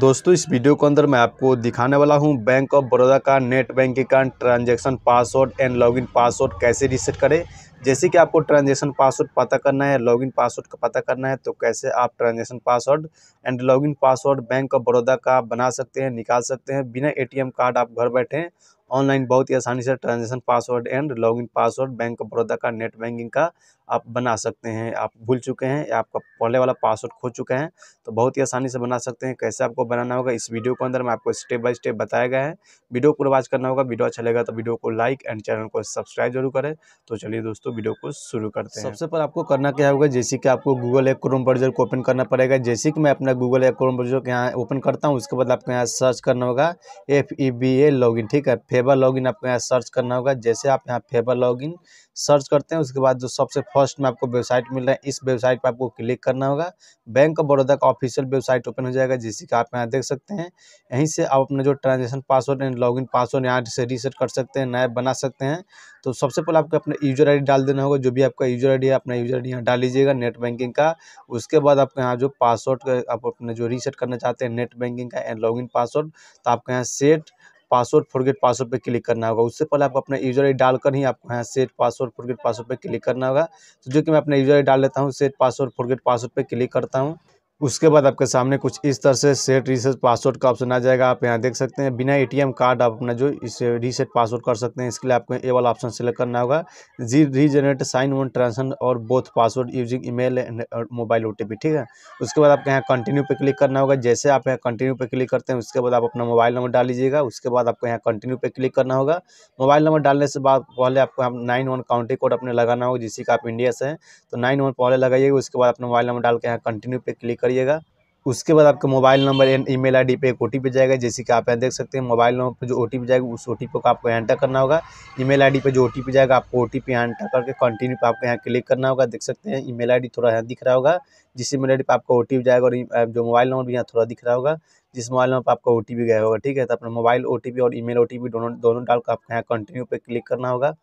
दोस्तों इस वीडियो के अंदर मैं आपको दिखाने वाला हूं बैंक ऑफ बड़ौदा का नेट बैंकिंग का transaction password and login password कैसे रीसेट करें जैसे कि आपको ट्रांजेक्शन पासवर्ड पता करना है लॉगिन पासवर्ड का पता करना है तो कैसे आप transaction password and login password bank of Baroda का बना सकते हैं निकाल सकते हैं बिना एटीएम कार्ड आप घर बैठे ऑनलाइन बहुत ही आसानी से transaction password and login password bank of Baroda का नेट बैंकिंग का आप बना सकते हैं आप भूल चुके हैं या आपका पहले वाला पासवर्ड खो चुका है तो बहुत ही आसानी से बना सकते हैं कैसे आपको बनाना होगा इस वीडियो के अंदर मैं आपको स्टेप बाय स्टेप बताया गया है वीडियो को वॉच करना होगा वीडियो अच्छा लगेगा तो वीडियो को लाइक एंड चैनल को सब्सक्राइब जरूर करें तो चलिए दोस्तों वीडियो को शुरू करते हैं सबसे पहले आपको करना क्या होगा जैसे कि आपको गूगल एक क्रोम ब्राउजर को ओपन करना पड़ेगा जैसे कि मैं अपना गूगल एक क्रोम ब्राउजर यहाँ ओपन करता हूँ उसके बाद आपको यहाँ सर्च करना होगा F E B A login ठीक है फेवर लॉगिन आपको यहाँ सर्च करना होगा जैसे आप यहाँ फेवर लॉगिन सर्च करते हैं उसके बाद जो सबसे फर्स्ट में आपको वेबसाइट मिल रहा है इस वेबसाइट पर आपको क्लिक करना होगा बैंक ऑफ बड़ौदा का ऑफिशियल वेबसाइट ओपन हो जाएगा जिससे कि आप यहाँ देख सकते हैं यहीं से आप अपना जो transaction password and login password यहाँ से रीसेट कर सकते हैं नया बना सकते हैं तो सबसे पहले आपको अपना यूजर आई डाल डाल देना होगा जो भी आपका यूजर आई है अपना यूजर आई यहाँ डाल लीजिएगा नेट बैंकिंग का उसके बाद आपके यहाँ जो पासवर्ड आप अपने जो रीसेट करना चाहते हैं नेट बैंकिंग का एंड लॉग पासवर्ड तो आपके यहाँ सेट पासवर्ड फॉरगेट पासवर्ड पे क्लिक करना होगा उससे पहले आप अपना यूजर आई डालकर ही आपको यहाँ सेट पासवर्ड फॉरगेट पासवर्ड पे क्लिक करना होगा तो जो कि मैं अपना यूजर आई डाल लेता हूँ सेट पासवर्ड फॉरगेट पासवर्ड पे क्लिक करता हूँ उसके बाद आपके सामने कुछ इस तरह से सेट रीसेट पासवर्ड का ऑप्शन आ जाएगा आप यहाँ देख सकते हैं बिना एटीएम कार्ड आप अपना जो इसे रीसेट पासवर्ड कर सकते हैं इसके लिए आपको ए वाला ऑप्शन सेलेक्ट करना होगा जी रीजनरेट साइन वन ट्रांसन और both password using email and mobile ओ ठीक है उसके बाद आपके यहाँ कंटिन्यू पर क्लिक करना होगा जैसे आप यहाँ कंटिन्यू पर क्लिक करते हैं उसके बाद आप अपना मोबाइल नंबर डाल लीजिएगा उसके बाद आपको यहाँ कंटिन्यू पर क्लिक करना होगा मोबाइल नंबर डालने से बाद पहले आपको आप नाइन वन काउंटी कोड अपने लगाना होगा जिसकी आप इंडिया से हैं तो नाइन वन पहले लगाइएगा उसके बाद अपना मोबाइल नंबर डाल के यहाँ कंटिन्यू पर क्लिक करिए करिएगा उसके बाद आपका mobile number and email पे एक ओ जाएगा जैसे कि आप यहाँ देख सकते हैं मोबाइल नंबर पर जो ओ जाएगा उस ओ को आपको एंटर करना होगा ई मेल पे जो ओ जाएगा आपको ओ टी एंटर करके कंटिन्यू पे आपको यहाँ क्लिक करना होगा देख सकते हैं ई मेल थोड़ा यहाँ दिख रहा होगा जिस ईमेल आईडी पे आपका ओ जाएगा और जो मोबाइल नंबर भी यहाँ थोड़ा दिख रहा होगा जिस मोबाइल नंबर पर आपका ओ गया होगा ठीक है तो अपना मोबाइल ओ और ईमेल ओ दोनों दोनों डाल कर आपको यहाँ कंटिन्यू पर क्लिक करना होगा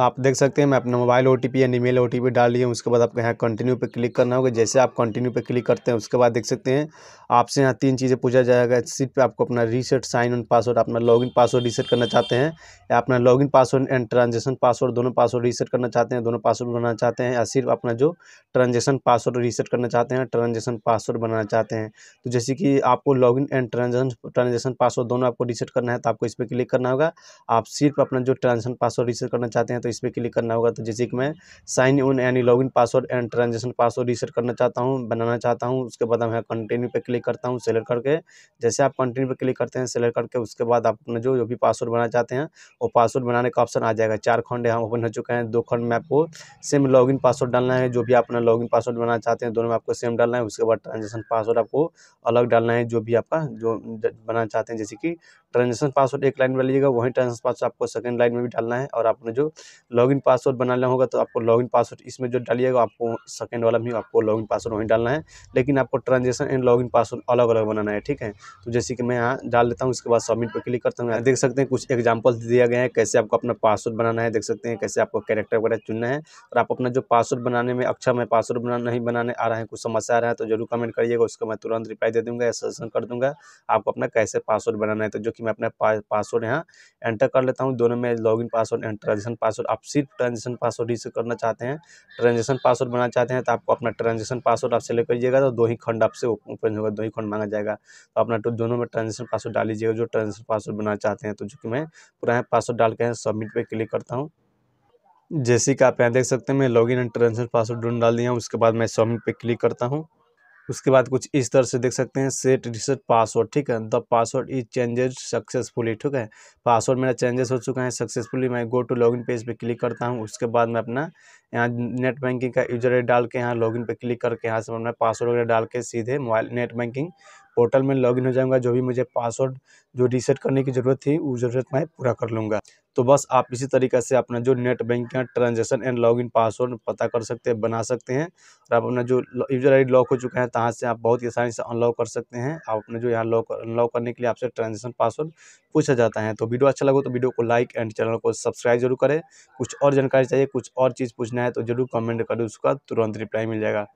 आप देख सकते हैं मैं अपना मोबाइल ओ टी यानी मेल ओ टी डाल लिया हूँ उसके बाद आपको यहाँ कंटिन्यू पे क्लिक करना होगा जैसे आप कंटिन्यू पे क्लिक करते हैं उसके बाद देख सकते हैं आपसे यहाँ तीन चीज़ें पूछा जाएगा सिर्फ आपको अपना रीसेट साइन इन पासवर्ड अपना लॉगिन पासवर्ड रीसेट करना चाहते हैं या अपना login password and transaction password दोनों पासवर्ड रीसेट करना चाहते हैं दोनों पासवर्ड बनाना चाहते हैं या सिर्फ अपना जो ट्रांजेक्शन पासवर्ड रीसेट करना चाहते हैं ट्रांजेक्शन पासवर्ड बनाना चाहते हैं तो जैसे कि आपको इन एंड ट्रांजेक्शन ट्रांजेक्शन पासवर्ड दोनों आपको रीसेट करना है तो आपको इस पर क्लिक करना होगा आप सिर्फ अपना जो ट्रांजेक्शन पासवर्ड रीसेट करना चाहते हैं तो इस पर क्लिक करना होगा तो जैसे कि मैं साइन इन यानी login password and transaction password reset करना चाहता हूँ बनाना चाहता हूँ उसके बाद मैं कंटिन्यू पे क्लिक करता हूँ सेलेक्ट करके जैसे आप कंटिन्यू पे क्लिक करते हैं सेलेक्ट करके उसके बाद आप जो जो भी पासवर्ड बनाना चाहते हैं वो पासवर्ड बनाने का ऑप्शन आ जाएगा चार खंड यहाँ ओपन हो चुके हैं दो खंड में आपको सेम इन पासवर्ड डालना है जो भी अपना इन पासवर्ड बनाना चाहते हैं दोनों में आपको सेम डालना है उसके बाद ट्रांजेक्शन पासवर्ड आपको अलग डालना है जो भी आपका जो बनाना चाहते हैं जैसे कि ट्रांजेक्शन पासवर्ड एक लाइन में लीजिएगा वहीं ट्रांजेक्शन पासवर्ड आपको सेकंड लाइन में भी डालना है और आपने जो लॉगिन पासवर्ड बनाना होगा तो आपको लॉगिन पासवर्ड इसमें जो डालिएगा आपको सेकेंड वाला भी आपको लॉगिन पासवर्ड वहीं डालना है लेकिन आपको ट्रांजेक्शन एंड लॉगिन पासवर्ड अलग अलग बनाना है ठीक है तो जैसे कि मैं यहाँ डाल देता हूँ इसके बाद सबमिट पर क्लिक करता हूँ देख सकते हैं कुछ एग्जाम्पल दिया गया है कैसे आपको अपना पासवर्ड बनाना है देख सकते हैं कैसे आपको कैरेक्टर वगैरह चुनना है और आप अपना जो पासवर्ड बनाने में अच्छा मैं पासवर्ड बना नहीं बनाने आ रहा है कुछ समस्या आ रहा है तो जरूर कमेंट करिएगा उसका मैं तुरंत रिप्लाई दे दूँगा या सजेशन कर दूँगा आपको अपना कैसे पासवर्ड बनाना है तो जो कि मैं अपना पासवर्ड यहाँ एंटर कर लेता हूँ दोनों में login password and transaction password password आप सिर्फ ट्रांजेक्शन पासवर्ड ही से करना चाहते हैं ट्रांजेक्शन पासवर्ड बनाना चाहते हैं तो आपको अपना ट्रांजेक्शन पासवर्ड आप सेलेक्ट करिएगा तो दो ही खंड आपसे ओपन होगा दो ही खंड मांगा जाएगा तो अपना तो दोनों में ट्रांजेक्शन पासवर्ड डाल लीजिएगा जो ट्रांजेक्शन पासवर्ड बनाना चाहते हैं तो जो कि मैं पुराना पासवर्ड डाल के सबमिट पर क्लिक करता हूँ जैसे कि आप यहाँ देख सकते हैं मैं इन एंड ट्रांजेक्शन पासवर्ड डाल दिया उसके बाद मैं सबमिट पर क्लिक करता हूँ उसके बाद कुछ इस तरह से देख सकते हैं सेट रिसेट पासवर्ड ठीक है the password is changes successfully ठीक है पासवर्ड मेरा चेंजेस हो चुका है सक्सेसफुली मैं गो टू लॉगिन पेज पे क्लिक करता हूँ उसके बाद मैं अपना यहाँ नेट बैंकिंग का यूजर डाल के यहाँ लॉगिन पे क्लिक करके यहाँ से मैं पासवर्ड वगैरह डाल के सीधे मोबाइल नेट बैंकिंग पोर्टल में लॉगिन हो जाऊँगा जो भी मुझे पासवर्ड जो रीसेट करने की ज़रूरत थी वो ज़रूरत मैं पूरा कर लूँगा तो बस आप इसी तरीके से अपना जो net banking transaction and login password पता कर सकते हैं बना सकते हैं और आप अपना जो यूजर आई लॉक हो चुका है तहाँ से आप बहुत ही आसानी से अनलॉक कर सकते हैं आप अपने जो यहाँ लॉक अनलॉक करने के लिए आपसे ट्रांजेक्शन पासवर्ड पूछा जाता है तो वीडियो अच्छा लगे तो वीडियो को लाइक एंड चैनल को सब्सक्राइब जरूर करें कुछ और जानकारी चाहिए कुछ और चीज़ पूछना है तो जरूर कमेंट करें उसका तुरंत रिप्लाई मिल जाएगा